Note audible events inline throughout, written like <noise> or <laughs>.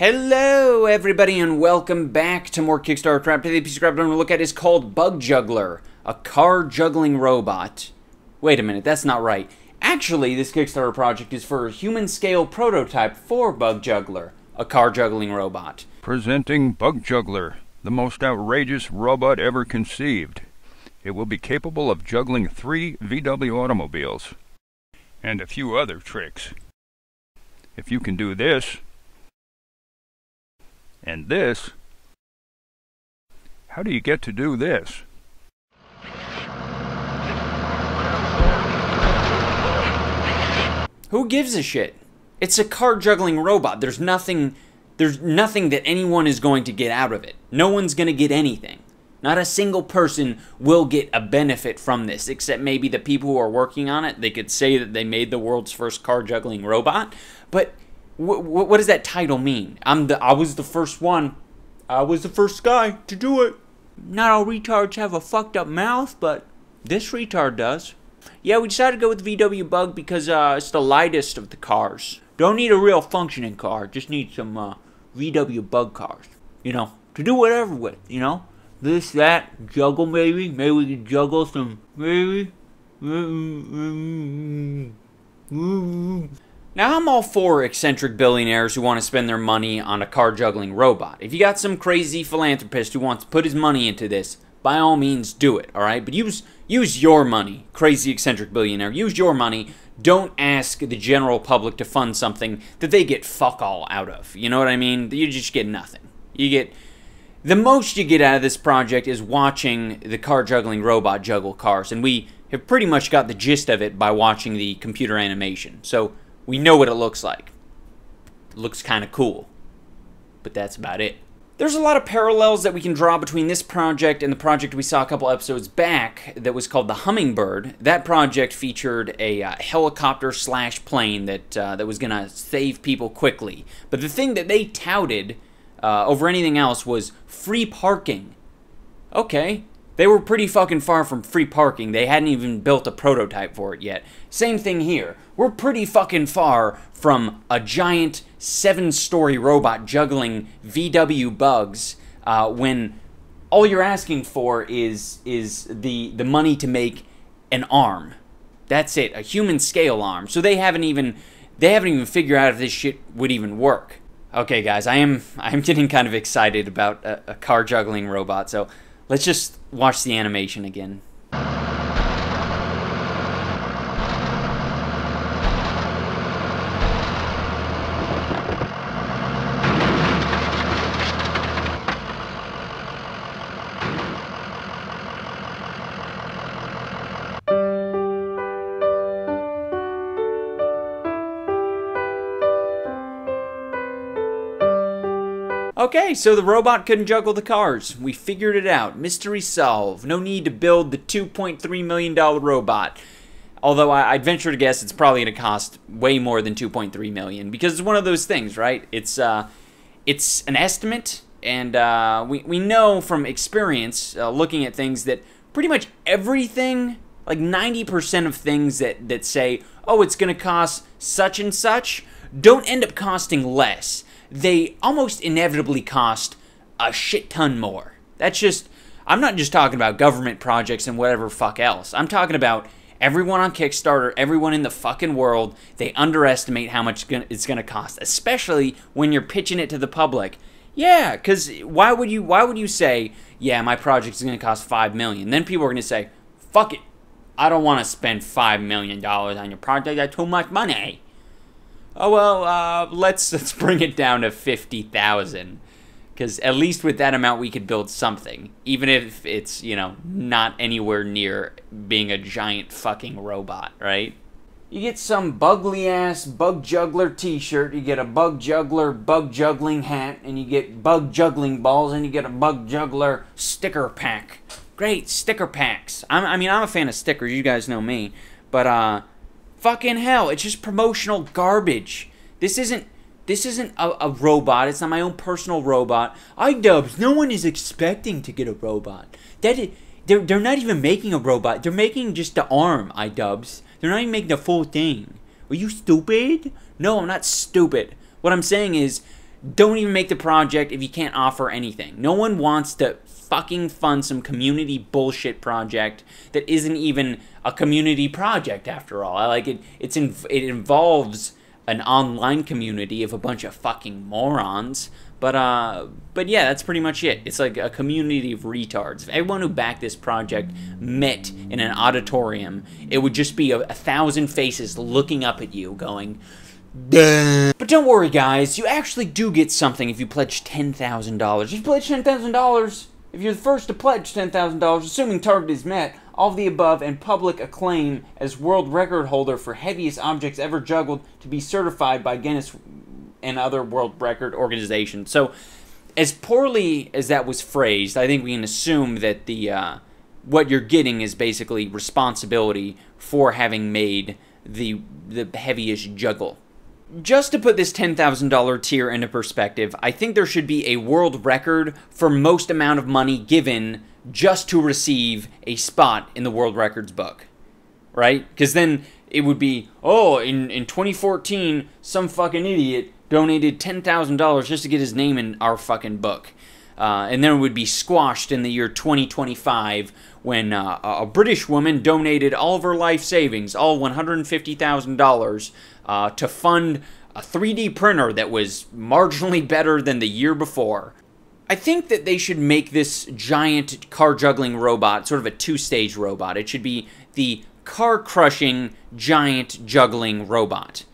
Hello, everybody, and welcome back to more Kickstarter Trap. Today, the piece of crap I'm going to look at is called Bug Juggler, a car juggling robot. Wait a minute, that's not right. Actually, this Kickstarter project is for a human scale prototype for Bug Juggler, a car juggling robot. Presenting Bug Juggler, the most outrageous robot ever conceived. It will be capable of juggling three VW automobiles and a few other tricks. If you can do this, and this? How do you get to do this? Who gives a shit? It's a car juggling robot. There's nothing there's nothing that anyone is going to get out of it. No one's going to get anything. Not a single person will get a benefit from this, except maybe the people who are working on it. They could say that they made the world's first car juggling robot, but Wh what does that title mean? I'm the I was the first one. I was the first guy to do it. Not all retards have a fucked up mouth, but this retard does. Yeah, we decided to go with the VW Bug because uh, it's the lightest of the cars. Don't need a real functioning car, just need some uh, VW Bug cars, you know, to do whatever with, you know? This, that, juggle maybe, maybe we can juggle some, maybe. Mm-hmm. Mm-hmm. Mm-hmm. Now, I'm all for eccentric billionaires who want to spend their money on a car juggling robot. If you got some crazy philanthropist who wants to put his money into this, by all means do it, all right? But use use your money, crazy eccentric billionaire. Use your money. Don't ask the general public to fund something that they get fuck all out of. You know what I mean? You just get nothing. You get the most you get out of this project is watching the car juggling robot juggle cars, and we have pretty much got the gist of it by watching the computer animation. So we know what it looks like. It looks kind of cool. But that's about it. There's a lot of parallels that we can draw between this project and the project we saw a couple episodes back that was called the Hummingbird. That project featured a uh, helicopter slash plane that uh, that was gonna save people quickly. But the thing that they touted uh, over anything else was free parking. Okay, they were pretty fucking far from free parking. They hadn't even built a prototype for it yet. Same thing here. We're pretty fucking far from a giant seven story robot juggling VW bugs uh, when all you're asking for is is the the money to make an arm. That's it, a human scale arm. So they haven't even they haven't even figured out if this shit would even work. Okay, guys, I am <laughs> I'm getting kind of excited about a, a car juggling robot. So Let's just watch the animation again. Okay, so the robot couldn't juggle the cars. We figured it out. Mystery solved. No need to build the $2.3 million robot. Although I, would venture to guess it's probably going to cost way more than 2.3 million because it's one of those things, right? It's uh, it's an estimate, and uh, we we know from experience uh, looking at things that pretty much everything, like 90% of things that that say, oh, it's going to cost such and such, don't end up costing less they almost inevitably cost a shit ton more. That's just, I'm not just talking about government projects and whatever fuck else. I'm talking about everyone on Kickstarter, everyone in the fucking world, they underestimate how much it's going to cost, especially when you're pitching it to the public. Yeah, cuz why would you why would you say, "Yeah, my project is going to cost 5 million?" Then people are going to say, "Fuck it. I don't want to spend 5 million dollars on your project. That's too much money." oh well, uh, let's <laughs> let's bring it down to fifty thousand, because at least with that amount we could build something, even if it's you know not anywhere near being a giant fucking robot, right? You get some bugly ass bug juggler t shirt, you get a bug juggler bug juggling hat, and you get bug juggling balls, and you get a bug juggler sticker pack. Great sticker packs. I'm, i mean, I'm a fan of stickers, you guys know me. But, uh, Fucking hell, it's just promotional garbage. This isn't this isn't a, a robot. It's not my own personal robot. I dubs. no one is expecting to get a robot. That is, they're, they're not even making a robot. They're making just the arm, I dubs. They're not even making the full thing. Are you stupid? No, I'm not stupid. What I'm saying is, don't even make the project if you can't offer anything. No one wants to fucking fund some community bullshit project that isn't even a community project after all. I like it. It's in, it involves an online community of a bunch of fucking morons. But uh, but yeah, that's pretty much it. It's like a community of retards. If everyone who backed this project met in an auditorium, it would just be a, a thousand faces looking up at you, going. Duh. But don't worry, guys. You actually do get something if you pledge ten thousand dollars. You pledge ten thousand dollars if you're the first to pledge $10,000, assuming target is met, all of the above and public acclaim as world record holder for heaviest objects ever juggled to be certified by Guinness and other world record organizations. So, as poorly as that was phrased, I think we can assume that the uh, what you're getting is basically responsibility for having made the the heaviest juggle just to put this $10,000 tier into perspective, I think there should be a world record for most amount of money given just to receive a spot in the world records book. Right? Because then it would be, oh, in, in 2014, some fucking idiot donated $10,000 just to get his name in our fucking book uh, and then would be squashed in the year 2025 when uh, a British woman donated all of her life savings, all $150,000, uh, to fund a 3D printer that was marginally better than the year before. I think that they should make this giant car juggling robot sort of a two stage robot. It should be the car crushing giant juggling robot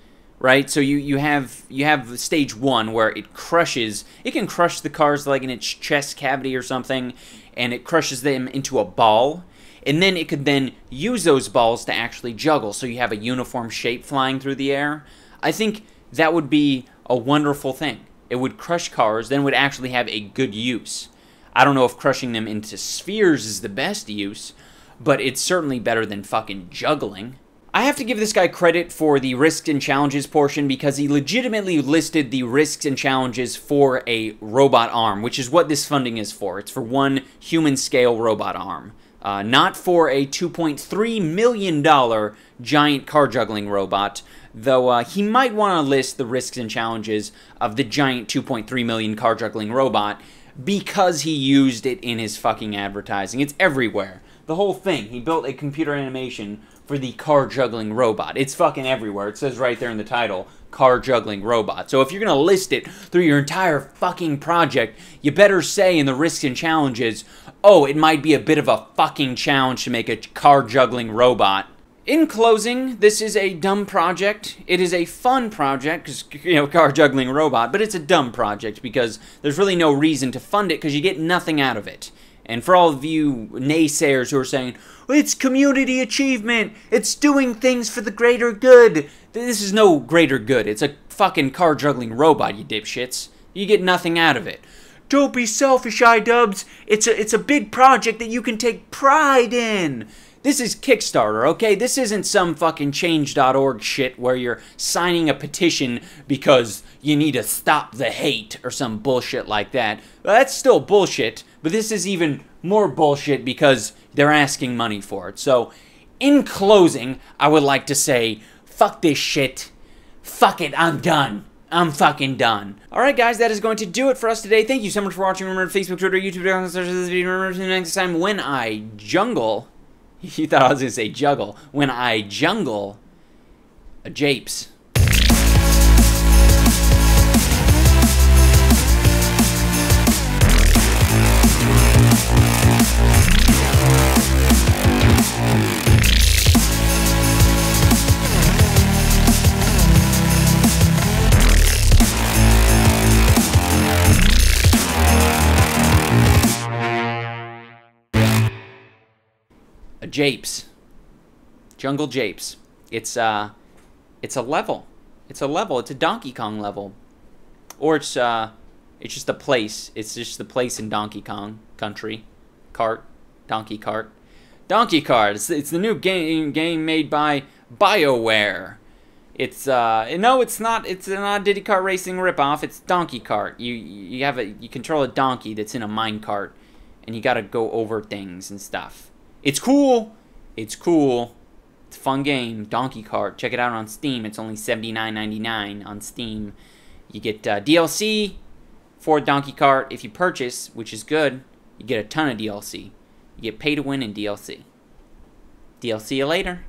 right? So you, you have you have stage one where it crushes. It can crush the cars like in its chest cavity or something, and it crushes them into a ball. And then it could then use those balls to actually juggle, so you have a uniform shape flying through the air. I think that would be a wonderful thing. It would crush cars, then would actually have a good use. I don't know if crushing them into spheres is the best use, but it's certainly better than fucking juggling. I have to give this guy credit for the risks and challenges portion because he legitimately listed the risks and challenges for a robot arm, which is what this funding is for. It's for one human scale robot arm, uh, not for a $2.3 million giant car juggling robot, though uh, he might want to list the risks and challenges of the giant 2.3 million car juggling robot because he used it in his fucking advertising. It's everywhere the whole thing. He built a computer animation for the car juggling robot. It's fucking everywhere. It says right there in the title, car juggling robot. So if you're going to list it through your entire fucking project, you better say in the risks and challenges, oh, it might be a bit of a fucking challenge to make a car juggling robot. In closing, this is a dumb project. It is a fun project because you know car juggling robot, but it's a dumb project because there's really no reason to fund it because you get nothing out of it. And for all of you naysayers who are saying, it's community achievement, it's doing things for the greater good. This is no greater good. It's a fucking car juggling robot, you dipshits. You get nothing out of it. Don't be selfish, iDubs. It's a, it's a big project that you can take pride in. This is Kickstarter, okay? This isn't some fucking change.org shit where you're signing a petition because you need to stop the hate or some bullshit like that. that's still bullshit but this is even more bullshit because they're asking money for it. So, in closing, I would like to say, fuck this shit. Fuck it, I'm done. I'm fucking done. Alright guys, that is going to do it for us today. Thank you so much for watching. Remember Facebook, Twitter, YouTube, search this video. Remember to next time when I jungle. <laughs> You thought I was gonna say juggle. When I jungle a uh, japes. Japes. Jungle Japes. It's uh it's a level. It's a level. It's a Donkey Kong level. Or it's uh it's just a place. It's just the place in Donkey Kong Country. Cart. Donkey Cart. Donkey Cart. It's, it's the new game game made by BioWare. It's uh no, it's not. It's not a Diddy Kart Racing ripoff. It's Donkey Kart. You you have a you control a donkey that's in a minecart, and you got to go over things and stuff. It's cool. It's cool. It's a fun game. Donkey Kart. Check it out on Steam. It's only $79.99 on Steam. You get uh, DLC for Donkey Kart if you purchase, which is good. You get a ton of DLC. You get pay to win and DLC. DLC you later.